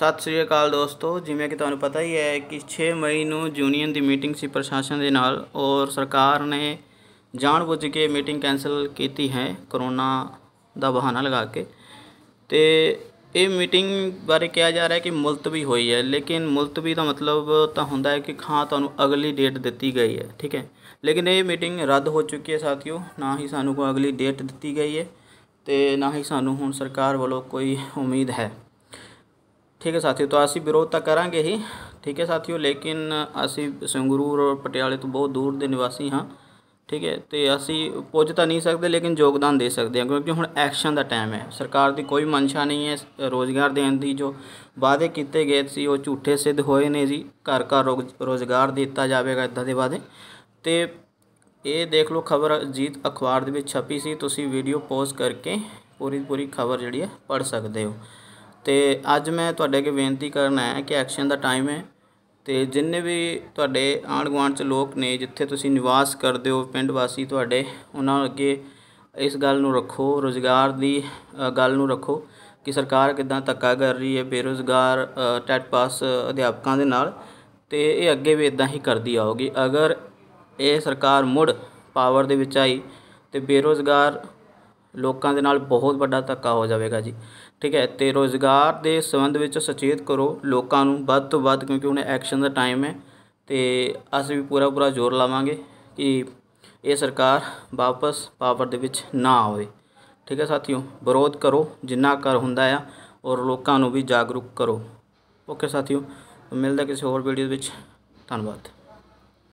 ਸਤਿ ਸ੍ਰੀ ਅਕਾਲ ਦੋਸਤੋ ਜਿਵੇਂ ਕਿ ਤੁਹਾਨੂੰ ਪਤਾ ਹੀ ਹੈ ਕਿ 6 ਮਈ ਨੂੰ ਯੂਨੀਅਨ ਦੀ ਮੀਟਿੰਗ ਸੀ ਪ੍ਰਸ਼ਾਸਨ ਦੇ ਨਾਲ ਔਰ ਸਰਕਾਰ ਨੇ ਜਾਣਬੁੱਝ ਕੇ ਮੀਟਿੰਗ ਕੈਨਸਲ ਕੀਤੀ ਹੈ ਕਰੋਨਾ ਦਾ ਬਹਾਨਾ ਲਗਾ ਕੇ ਤੇ ਇਹ ਮੀਟਿੰਗ ਬਾਰੇ ਕਿਹਾ ਜਾ ਰਿਹਾ ਹੈ ਕਿ ਮੁਲਤਵੀ ਹੋਈ ਹੈ ਲੇਕਿਨ ਮੁਲਤਵੀ ਦਾ ਮਤਲਬ ਤਾਂ ਹੁੰਦਾ ਹੈ ਕਿ ਖਾਂ ਤੁਹਾਨੂੰ ਅਗਲੀ ਡੇਟ ਦਿੱਤੀ ਗਈ ਹੈ ਠੀਕ ਹੈ ਲੇਕਿਨ ਇਹ ਮੀਟਿੰਗ ਰੱਦ ਹੋ ਚੁੱਕੀ ਹੈ ਸਾਥੀਓ ਨਾ ਹੀ ਸਾਨੂੰ ਕੋਈ ਅਗਲੀ ਡੇਟ ਦਿੱਤੀ ਗਈ ਹੈ ਤੇ ਨਾ ਹੀ ਸਾਨੂੰ ਹੁਣ ਸਰਕਾਰ ਵੱਲੋਂ ਕੋਈ ਉਮੀਦ ਹੈ ਠੀਕ ਹੈ ਸਾਥੀਓ ਤਾਂ ਅਸੀਂ ਵਿਰੋਧ ਤਾਂ ਕਰਾਂਗੇ ਹੀ ਠੀਕ ਹੈ ਸਾਥੀਓ ਲੇਕਿਨ ਅਸੀਂ ਸੰਗਰੂਰ ਔਰ ਪਟਿਆਲੇ ਤੋਂ ਬਹੁਤ ਦੂਰ ਦੇ ਨਿਵਾਸੀ ਹਾਂ ਠੀਕ ਹੈ ਤੇ ਅਸੀਂ ਪੁੱਜ ਤਾਂ ਨਹੀਂ ਸਕਦੇ ਲੇਕਿਨ ਯੋਗਦਾਨ ਦੇ ਸਕਦੇ ਹਾਂ ਕਿਉਂਕਿ ਹੁਣ ਐਕਸ਼ਨ ਦਾ ਟਾਈਮ ਹੈ ਸਰਕਾਰ ਦੀ ਕੋਈ ਮਨਸ਼ਾ ਨਹੀਂ ਹੈ ਰੋਜ਼ਗਾਰ ਦੇਣ ਦੀ ਜੋ ਵਾਅਦੇ ਕੀਤੇ ਗਏ ਸੀ ਉਹ ਝੂਠੇ ਸਿੱਧ ਹੋਏ ਨੇ ਜੀ ਘਰ ਘਰ ਰੋਜ਼ਗਾਰ ਦਿੱਤਾ ਜਾਵੇਗਾ ਇਦਾਂ ਦੇ ਵਾਅਦੇ ਤੇ ਇਹ ਦੇਖ ਲਓ ਖਬਰ ਜੀਤ ਅਖਬਾਰ ਦੇ ਵਿੱਚ ਛਪੀ ਸੀ ਤੁਸੀਂ ਵੀਡੀਓ ਪੋਜ਼ ਕਰਕੇ ਪੂਰੀ ਪੂਰੀ ਖਬਰ ਜਿਹੜੀ ਹੈ ਪੜ੍ਹ ਸਕਦੇ ਹੋ ਤੇ ਅੱਜ ਮੈਂ ਤੁਹਾਡੇ ਅੱਗੇ ਬੇਨਤੀ ਕਰਨਾ ਹੈ ਕਿ ਐਕਸ਼ਨ ਦਾ ਟਾਈਮ ਹੈ ਤੇ ਜਿੰਨੇ ਵੀ ਤੁਹਾਡੇ ਆਂਡ ਗਵਾਂਡ ਚ ਲੋਕ ਨੇ ਜਿੱਥੇ ਤੁਸੀਂ ਨਿਵਾਸ ਕਰਦੇ ਹੋ ਪਿੰਡ ਵਾਸੀ ਤੁਹਾਡੇ ਉਹਨਾਂ ਅੱਗੇ ਇਸ ਗੱਲ ਨੂੰ ਰੱਖੋ ਰੋਜ਼ਗਾਰ ਦੀ ਗੱਲ ਨੂੰ ਰੱਖੋ ਕਿ ਸਰਕਾਰ ਕਿਦਾਂ ਧੱਕਾ ਕਰ ਰਹੀ ਹੈ ਬੇਰੋਜ਼ਗਾਰ ਟੈਟ ਪਾਸ ਅਧਿਆਪਕਾਂ ਦੇ ਨਾਲ ਤੇ ਇਹ ਅੱਗੇ ਵੀ ਇਦਾਂ ਹੀ ਕਰਦੀ ਆਉਗੀ ਅਗਰ ਇਹ ਸਰਕਾਰ ਮੁੜ ਪਾਵਰ ਦੇ ਵਿੱਚ ਆਈ ਤੇ ਬੇਰੋਜ਼ਗਾਰ ਲੋਕਾਂ ਦੇ ਨਾਲ ਬਹੁਤ ਵੱਡਾ ਧੱਕਾ ਹੋ ਜਾਵੇਗਾ ਜੀ ਠੀਕ ਹੈ ਤੇ ਰੋਜ਼ਗਾਰ ਦੇ ਸੰਬੰਧ ਵਿੱਚ ਸੁਚੇਤ ਕਰੋ ਲੋਕਾਂ ਨੂੰ ਵੱਧ ਤੋਂ ਵੱਧ ਕਿਉਂਕਿ ਉਹਨੇ ਐਕਸ਼ਨ ਦਾ ਟਾਈਮ ਹੈ ਤੇ ਅਸੀਂ ਵੀ ਪੂਰਾ ਪੂਰਾ ਜ਼ੋਰ ਲਾਵਾਂਗੇ ਕਿ ਇਹ ਸਰਕਾਰ ਵਾਪਸ ਪਾਵਰ ਦੇ ਵਿੱਚ ਨਾ ਆਵੇ ਠੀਕ ਹੈ ਸਾਥੀਓ ਵਿਰੋਧ ਕਰੋ ਜਿੰਨਾ ਕਰ ਹੁੰਦਾ ਆ ਔਰ ਲੋਕਾਂ ਨੂੰ ਵੀ ਜਾਗਰੂਕ ਕਰੋ ਓਕੇ ਸਾਥੀਓ ਮਿਲਦਾ ਕਿਸੇ ਹੋਰ ਵੀਡੀਓ ਵਿੱਚ ਧੰਨਵਾਦ